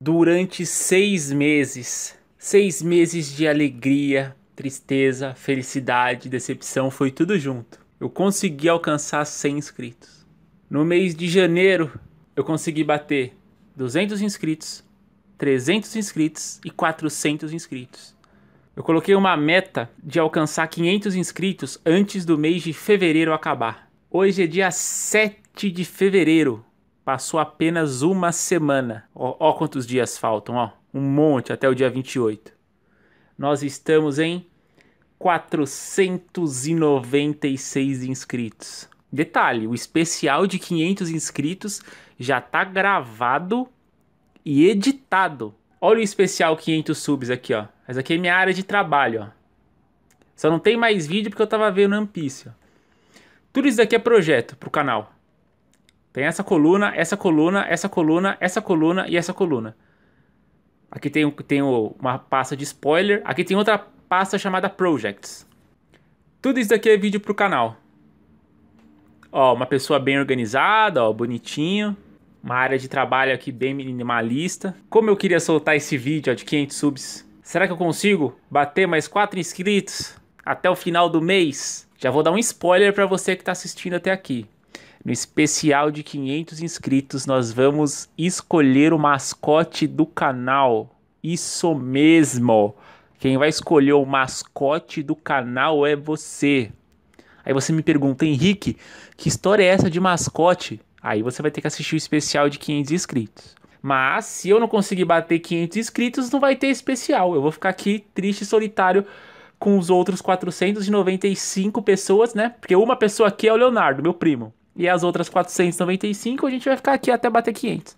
durante seis meses. Seis meses de alegria, tristeza, felicidade, decepção, foi tudo junto. Eu consegui alcançar 100 inscritos. No mês de janeiro, eu consegui bater 200 inscritos, 300 inscritos e 400 inscritos. Eu coloquei uma meta de alcançar 500 inscritos antes do mês de fevereiro acabar. Hoje é dia 7 de fevereiro. Passou apenas uma semana. Ó, ó quantos dias faltam, ó. Um monte até o dia 28. Nós estamos em 496 inscritos. Detalhe, o especial de 500 inscritos já tá gravado e editado. Olha o especial 500 subs aqui, ó. Essa aqui é minha área de trabalho, ó. Só não tem mais vídeo porque eu tava vendo One Piece, Tudo isso daqui é projeto pro canal. Tem essa coluna, essa coluna, essa coluna, essa coluna e essa coluna. Aqui tem, tem uma pasta de spoiler. Aqui tem outra pasta chamada Projects. Tudo isso daqui é vídeo para o canal. Ó, uma pessoa bem organizada, ó, bonitinho. Uma área de trabalho aqui bem minimalista. Como eu queria soltar esse vídeo ó, de 500 subs. Será que eu consigo bater mais 4 inscritos até o final do mês? Já vou dar um spoiler para você que está assistindo até aqui. No especial de 500 inscritos, nós vamos escolher o mascote do canal. Isso mesmo! Quem vai escolher o mascote do canal é você. Aí você me pergunta, Henrique, que história é essa de mascote? Aí você vai ter que assistir o especial de 500 inscritos. Mas se eu não conseguir bater 500 inscritos, não vai ter especial. Eu vou ficar aqui triste e solitário com os outros 495 pessoas, né? Porque uma pessoa aqui é o Leonardo, meu primo. E as outras 495 a gente vai ficar aqui até bater 500.